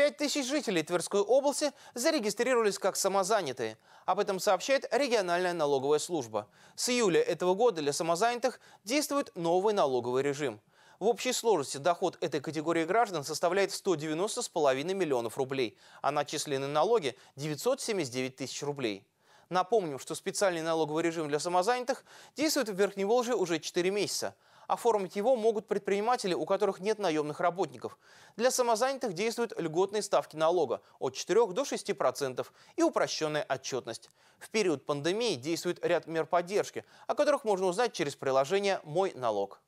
5 тысяч жителей Тверской области зарегистрировались как самозанятые. Об этом сообщает региональная налоговая служба. С июля этого года для самозанятых действует новый налоговый режим. В общей сложности доход этой категории граждан составляет 190,5 миллионов рублей, а начисленные налоги – 979 тысяч рублей. Напомним, что специальный налоговый режим для самозанятых действует в Верхней Верхневолжье уже 4 месяца – Оформить его могут предприниматели, у которых нет наемных работников. Для самозанятых действуют льготные ставки налога от 4 до 6% и упрощенная отчетность. В период пандемии действует ряд мер поддержки, о которых можно узнать через приложение «Мой налог».